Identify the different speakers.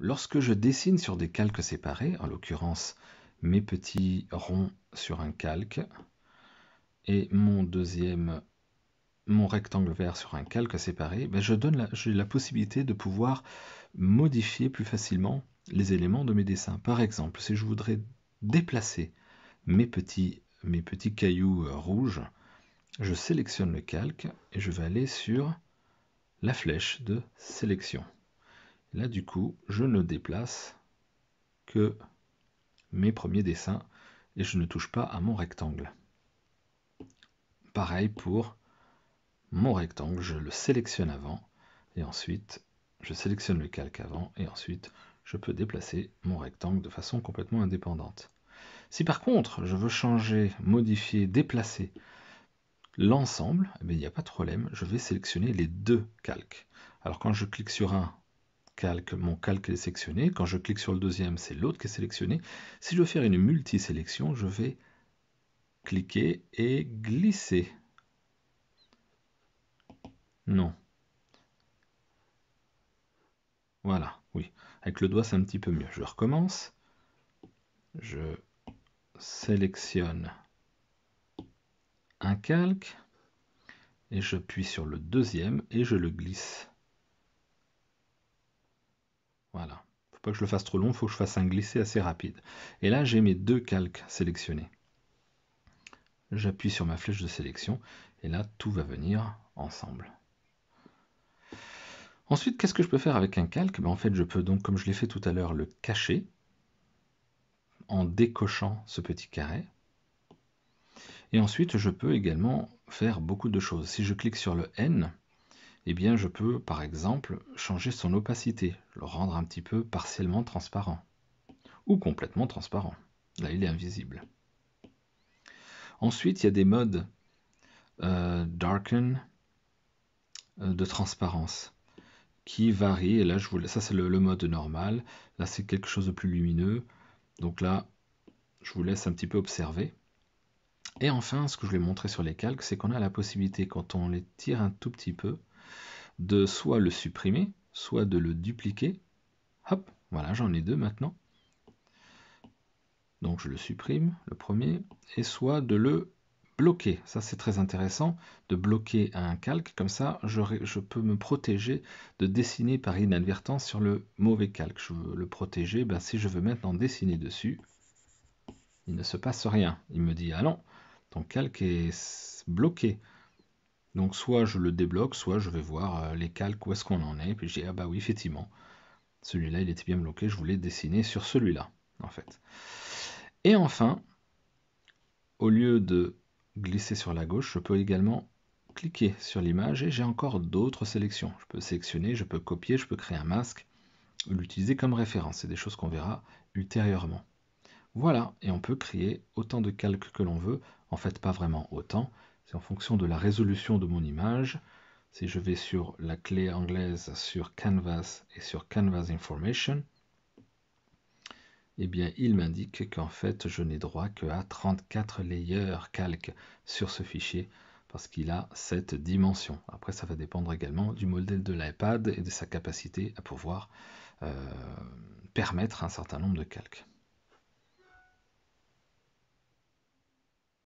Speaker 1: Lorsque je dessine sur des calques séparés, en l'occurrence mes petits ronds sur un calque et mon deuxième, mon rectangle vert sur un calque séparé, ben, je donne j'ai la possibilité de pouvoir modifier plus facilement les éléments de mes dessins. Par exemple, si je voudrais déplacer mes petits cailloux euh, rouges, je sélectionne le calque et je vais aller sur la flèche de sélection. Là, du coup, je ne déplace que mes premiers dessins et je ne touche pas à mon rectangle. Pareil pour mon rectangle, je le sélectionne avant et ensuite je sélectionne le calque avant et ensuite je peux déplacer mon rectangle de façon complètement indépendante. Si par contre je veux changer, modifier, déplacer l'ensemble, eh il n'y a pas de problème, je vais sélectionner les deux calques. Alors quand je clique sur un, mon calque est sélectionné. Quand je clique sur le deuxième, c'est l'autre qui est sélectionné. Si je veux faire une multi-sélection, je vais cliquer et glisser. Non. Voilà, oui. Avec le doigt, c'est un petit peu mieux. Je recommence. Je sélectionne un calque et je puis sur le deuxième et je le glisse. Voilà. Faut pas que je le fasse trop long, faut que je fasse un glissé assez rapide. Et là, j'ai mes deux calques sélectionnés. J'appuie sur ma flèche de sélection et là, tout va venir ensemble. Ensuite, qu'est-ce que je peux faire avec un calque ben, En fait, je peux donc, comme je l'ai fait tout à l'heure, le cacher en décochant ce petit carré. Et ensuite, je peux également faire beaucoup de choses. Si je clique sur le N, eh bien je peux par exemple changer son opacité, le rendre un petit peu partiellement transparent ou complètement transparent. Là, il est invisible. Ensuite, il y a des modes euh, darken euh, de transparence qui varient. Et là, je vous... ça c'est le, le, mode normal. Là, c'est quelque chose de plus lumineux. Donc là, je vous laisse un petit peu observer. Et enfin, ce que je voulais montrer sur les calques, c'est qu'on a la possibilité, quand on les tire un tout petit peu, de soit le supprimer, soit de le dupliquer. Hop, voilà, j'en ai deux maintenant. Donc je le supprime, le premier, et soit de le bloquer. Ça c'est très intéressant, de bloquer un calque, comme ça je, peux me protéger de dessiner par inadvertance sur le mauvais calque. Je veux le protéger, ben, si je veux maintenant dessiner dessus, il ne se passe rien. Il me dit, ah non, ton calque est bloqué. Donc soit je le débloque, soit je vais voir euh, les calques où est-ce qu'on en est, puis je dis ah bah oui effectivement, celui-là il était bien bloqué, je voulais dessiner sur celui-là en fait. Et enfin, au lieu de glisser sur la gauche, je peux également cliquer sur l'image et j'ai encore d'autres sélections. Je peux sélectionner, je peux copier, je peux créer un masque, l'utiliser comme référence. C'est des choses qu'on verra ultérieurement. Voilà, et on peut créer autant de calques que l'on veut, en fait pas vraiment autant, c'est en fonction de la résolution de mon image. Si je vais sur la clé anglaise sur Canvas et sur Canvas Information, eh bien, il m'indique qu'en fait, je n'ai droit qu'à 34 layers calques sur ce fichier parce qu'il a cette dimension. Après, ça va dépendre également du modèle de l'iPad et de sa capacité à pouvoir euh, permettre un certain nombre de calques.